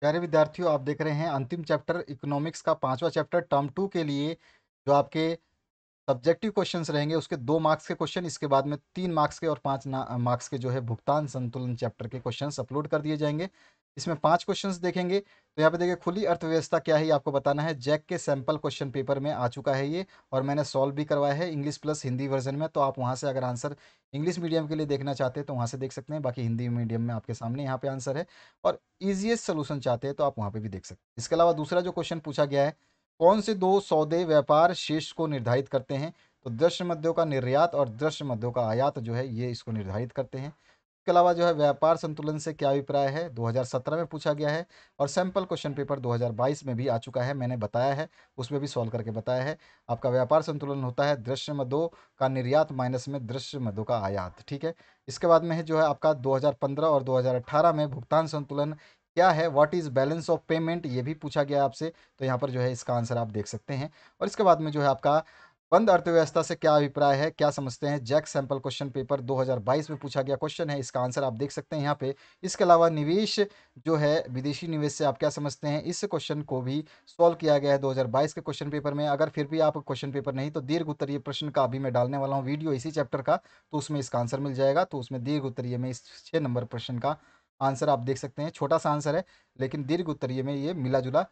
प्यारे विद्यार्थियों आप देख रहे हैं अंतिम चैप्टर इकोनॉमिक्स का पांचवा चैप्टर टर्म टू के लिए जो आपके सब्जेक्टिव क्वेश्चन रहेंगे उसके दो मार्क्स के क्वेश्चन इसके बाद में तीन मार्क्स के और पांच मार्क्स के जो है भुगतान संतुलन चैप्टर के क्वेश्चन अपलोड कर दिए जाएंगे इसमें पांच क्वेश्चंस देखेंगे तो यहाँ पे देखिए खुली अर्थव्यवस्था क्या है ये आपको बताना है जैक के सैंपल क्वेश्चन पेपर में आ चुका है ये और मैंने सॉल्व भी करवाया है इंग्लिश प्लस हिंदी वर्जन में तो आप वहाँ से अगर आंसर इंग्लिश मीडियम के लिए देखना चाहते हैं तो वहाँ से देख सकते हैं बाकी हिंदी मीडियम में आपके सामने यहाँ पे आंसर है और ईजिएस्ट सोल्यूशन चाहते हैं तो आप वहाँ पर भी देख सकते हैं इसके अलावा दूसरा जो क्वेश्चन पूछा गया है कौन से दो सौदे व्यापार शेष को निर्धारित करते हैं तो दृश्य मध्यों का निर्यात और दृश्य मध्यों का आयात जो है ये इसको निर्धारित करते हैं इसके अलावा जो है व्यापार संतुलन से क्या अभिप्राय है 2017 में पूछा गया है और सैंपल क्वेश्चन पेपर 2022 में भी आ चुका है मैंने बताया है उसमें भी सॉल्व करके बताया है आपका व्यापार संतुलन होता है दृश्य मदो का निर्यात माइनस में दृश्य मदो का आयात ठीक है इसके बाद में है जो है आपका 2015 और 2018 में भुगतान संतुलन क्या है what is balance of payment ये भी पूछा गया आपसे तो यहाँ पर जो है इसका आंसर आप देख सकते हैं और इसके बाद में जो है आपका बंद अर्थव्यवस्था से क्या अभिप्राय है क्या समझते हैं जैक सैंपल क्वेश्चन पेपर 2022 में पूछा गया क्वेश्चन है इसका आंसर आप देख सकते हैं यहाँ पे इसके अलावा निवेश जो है विदेशी निवेश से आप क्या समझते हैं इस क्वेश्चन को भी सॉल्व किया गया है 2022 के क्वेश्चन पेपर में अगर फिर भी आप क्वेश्चन पेपर नहीं तो दीर्घ उत्तरीय प्रश्न का अभी मैं डालने वाला हूँ वीडियो इसी चैप्टर का तो उसमें इसका आंसर मिल जाएगा तो उसमें दीर्घ उत्तरीय में इस छः नंबर प्रश्न का आंसर आप देख सकते हैं छोटा सा आंसर है लेकिन दीर्घ उत्तरीय में ये मिला जुला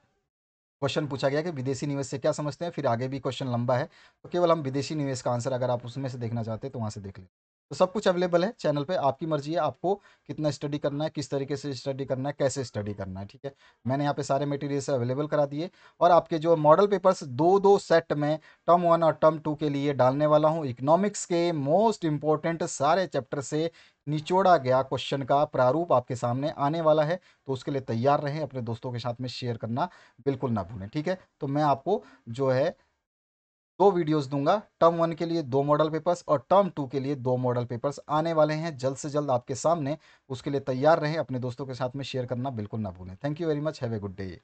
क्वेश्चन पूछा गया कि विदेशी निवेश से क्या समझते हैं फिर आगे भी क्वेश्चन लंबा है तो केवल हम विदेशी निवेश का आंसर अगर आप उसमें से देखना चाहते हैं तो वहाँ से देख लें तो सब कुछ अवेलेबल है चैनल पे आपकी मर्जी है आपको कितना स्टडी करना है किस तरीके से स्टडी करना है कैसे स्टडी करना है ठीक है मैंने यहाँ पे सारे मटेरियल्स अवेलेबल करा दिए और आपके जो मॉडल पेपर्स दो दो सेट में टर्म वन और टर्म टू के लिए डालने वाला हूँ इकोनॉमिक्स के मोस्ट इंपॉर्टेंट सारे चैप्टर से निचोड़ा गया क्वेश्चन का प्रारूप आपके सामने आने वाला है तो उसके लिए तैयार रहें अपने दोस्तों के साथ में शेयर करना बिल्कुल ना भूलें ठीक है तो मैं आपको जो है दो वीडियोस दूंगा टर्म वन के लिए दो मॉडल पेपर्स और टर्म टू के लिए दो मॉडल पेपर्स आने वाले हैं जल्द से जल्द आपके सामने उसके लिए तैयार रहें अपने दोस्तों के साथ में शेयर करना बिल्कुल ना भूलें thank you very much have a good day